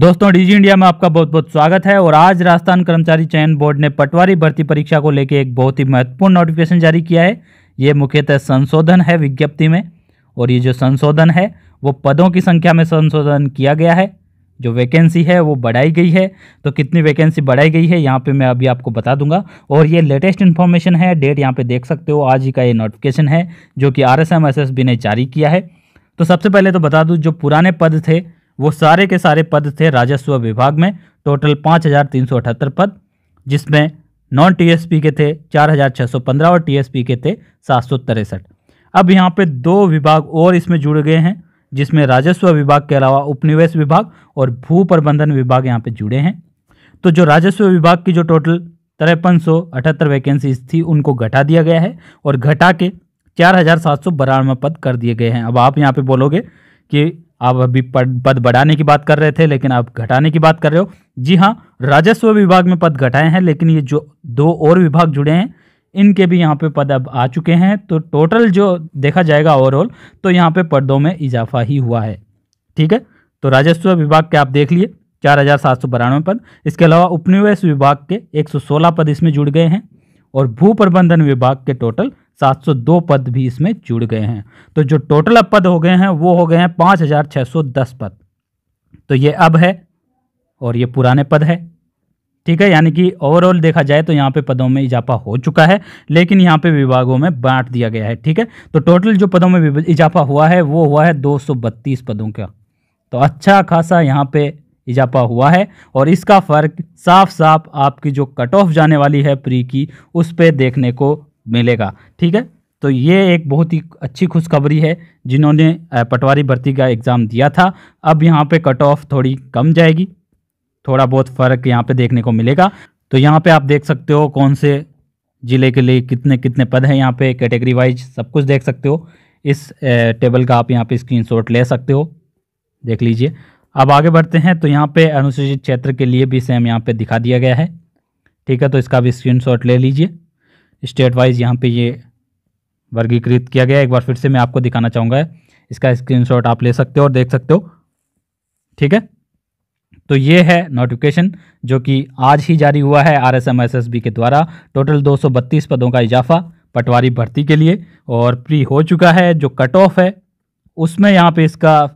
दोस्तों DG India में आपका बहुत बहुत स्वागत है और आज राजस्थान कर्मचारी चयन बोर्ड ने पटवारी भर्ती परीक्षा को लेकर एक बहुत ही महत्वपूर्ण नोटिफिकेशन जारी किया है ये मुख्यतः संशोधन है विज्ञप्ति में और ये जो संशोधन है वो पदों की संख्या में संशोधन किया गया है जो वैकेंसी है वो बढ़ाई गई है तो कितनी वैकेंसी बढ़ाई गई है यहाँ पे मैं अभी आपको बता दूंगा और ये लेटेस्ट इन्फॉर्मेशन है डेट यहाँ पे देख सकते हो आज ही का ये नोटिफिकेशन है जो कि आर एस ने जारी किया है तो सबसे पहले तो बता दूँ जो पुराने पद थे वो सारे के सारे पद थे राजस्व विभाग में टोटल पाँच हज़ार तीन सौ अठहत्तर पद जिसमें नॉन टीएसपी के थे चार हज़ार छः सौ पंद्रह और टीएसपी के थे सात सौ तिरसठ अब यहाँ पे दो विभाग और इसमें जुड़ गए हैं जिसमें राजस्व विभाग के अलावा उपनिवेश विभाग और भू प्रबंधन विभाग यहाँ पर जुड़े हैं तो जो राजस्व विभाग की जो टोटल तिरपन सौ अठहत्तर वैकेंसीज थी उनको घटा दिया गया है और घटा के चार हज़ार सात सौ बारानवे पद कर दिए गए हैं अब आप यहाँ पे बोलोगे कि आप अभी पद पद बढ़ाने की बात कर रहे थे लेकिन आप घटाने की बात कर रहे हो जी हाँ राजस्व विभाग में पद घटाए हैं लेकिन ये जो दो और विभाग जुड़े हैं इनके भी यहाँ पे पद अब आ चुके हैं तो टोटल जो देखा जाएगा ओवरऑल तो यहाँ पे पदों में इजाफा ही हुआ है ठीक है तो राजस्व विभाग के आप देख लिए चार हज़ार सात सौ बारानवे पद इसके अलावा उपनिवेश विभाग के एक सौ सोलह पद इसमें जुड़ गए हैं और भू प्रबंधन विभाग के टोटल 702 पद भी इसमें जुड़ गए हैं तो जो टोटल अब पद हो गए हैं वो हो गए हैं 5610 पद तो ये अब है और ये पुराने पद है ठीक है यानी कि ओवरऑल देखा जाए तो यहाँ पे पदों में इजाफा हो चुका है लेकिन यहाँ पे विभागों में बांट दिया गया है ठीक है तो टोटल जो पदों में इजाफा हुआ है वो हुआ है दो पदों का तो अच्छा खासा यहाँ पे इजाफा हुआ है और इसका फ़र्क साफ साफ आपकी जो कट ऑफ जाने वाली है प्री की उस पर देखने को मिलेगा ठीक है तो ये एक बहुत ही अच्छी खुशखबरी है जिन्होंने पटवारी भर्ती का एग्ज़ाम दिया था अब यहाँ पे कट ऑफ थोड़ी कम जाएगी थोड़ा बहुत फ़र्क यहाँ पे देखने को मिलेगा तो यहाँ पे आप देख सकते हो कौन से ज़िले के लिए कितने कितने पद हैं यहाँ पे कैटेगरी वाइज सब कुछ देख सकते हो इस टेबल का आप यहाँ पर स्क्रीन ले सकते हो देख लीजिए अब आगे बढ़ते हैं तो यहाँ पर अनुसूचित क्षेत्र के लिए भी सेम यहाँ पर दिखा दिया गया है ठीक है तो इसका भी स्क्रीन ले लीजिए स्टेट वाइज यहाँ पे ये वर्गीकृत किया गया एक बार फिर से मैं आपको दिखाना चाहूँगा इसका स्क्रीनशॉट आप ले सकते हो और देख सकते हो ठीक है तो ये है नोटिफिकेशन जो कि आज ही जारी हुआ है R S M S S B के द्वारा टोटल दो पदों का इजाफा पटवारी भर्ती के लिए और प्री हो चुका है जो कट ऑफ है उसमें यहाँ पर इसका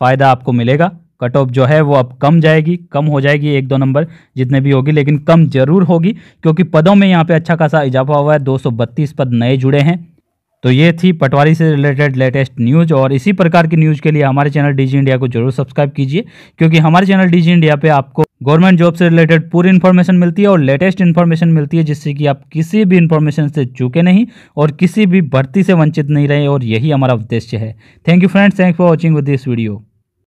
फ़ायदा आपको मिलेगा कट ऑफ जो है वो अब कम जाएगी कम हो जाएगी एक दो नंबर जितने भी होगी लेकिन कम जरूर होगी क्योंकि पदों में यहाँ पे अच्छा खासा इजाफा हुआ है 232 पद नए जुड़े हैं तो ये थी पटवारी से रिलेटेड लेटेस्ट न्यूज़ और इसी प्रकार की न्यूज़ के लिए हमारे चैनल डी इंडिया को जरूर सब्सक्राइब कीजिए क्योंकि हमारे चैनल डीजी इंडिया पर आपको गवर्नमेंट जॉब से रिलेटेड पूरी इन्फॉर्मेशन मिलती है और लेटेस्ट इन्फॉर्मेशन मिलती है जिससे कि आप किसी भी इन्फॉर्मेशन से चूके नहीं और किसी भी भर्ती से वंचित नहीं रहे और यही हमारा उद्देश्य है thank you friends thank for watching with this video